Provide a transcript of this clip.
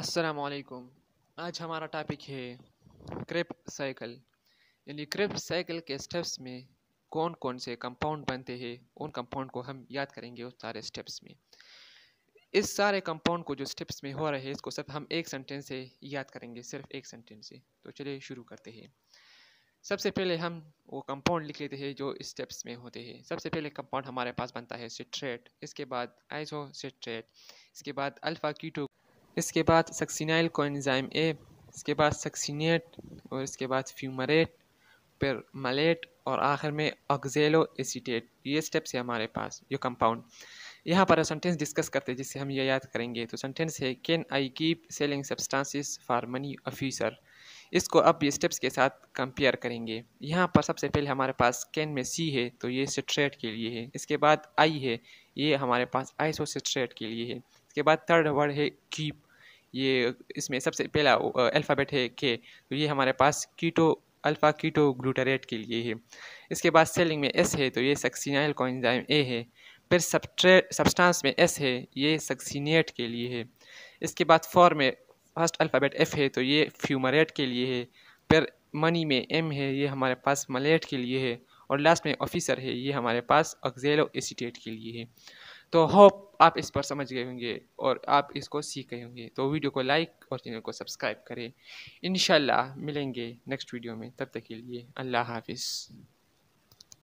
असलकुम आज हमारा टॉपिक है क्रेप साइकिल यानी क्रेप साइकिल के स्टेप्स में कौन कौन से कंपाउंड बनते हैं उन कंपाउंड को हम याद करेंगे उस सारे स्टेप्स में इस सारे कंपाउंड को जो स्टेप्स में हो रहे हैं इसको सिर्फ हम एक सेंटेंस से याद करेंगे सिर्फ एक सेंटेंस से तो चलिए शुरू करते हैं सबसे पहले हम वो कंपाउंड लिख लेते हैं जो स्टेप्स में होते हैं सबसे पहले कंपाउंड हमारे पास बनता है सिट्रेट इसके बाद आइसो सिट्रेट इसके बाद अल्फ़ा कीटो इसके बाद सक्सिनाइल को एनजाइम ए इसके बाद सक्सिनेट और इसके बाद फ्यूमरेट फिर मलेट और आखिर में ऑक्जेलो एसीटेट ये स्टेप्स है हमारे पास ये कंपाउंड यहाँ पर सेंटेंस डिस्कस करते हैं जिससे हम ये याद करेंगे तो सेंटेंस है can I keep selling substances for money officer इसको अब ये स्टेप्स के साथ कंपेयर करेंगे यहाँ पर सबसे पहले हमारे पास कैन में सी है तो ये सिट्रेट के लिए है इसके बाद आई है ये हमारे पास सिट्रेट के लिए है इसके बाद थर्ड वर्ड है कीप ये इसमें सबसे पहला अल्फ़ाबेट है के तो ये हमारे पास कीटो अल्फ़ा कीटो ग्लूटारेट के लिए है इसके बाद सेलिंग में एस है तो ये सक्सिनाइल कोंजाइम ए है फिर सब्ट्रे सब्सटेंस में एस है ये सक्सीनेट के लिए है इसके बाद फॉर में फर्स्ट अल्फ़ाबेट एफ़ है तो ये फ्यूमरेट के लिए है फिर मनी में एम है ये हमारे पास मलेट के लिए है और लास्ट में ऑफिसर है ये हमारे पास अक्जेलो एसीटेट के लिए है तो होप आप इस पर समझ गए होंगे और आप इसको सीख गए होंगे तो वीडियो को लाइक और चैनल को सब्सक्राइब करें इन मिलेंगे नेक्स्ट वीडियो में तब तक के लिए अल्लाह हाफिज़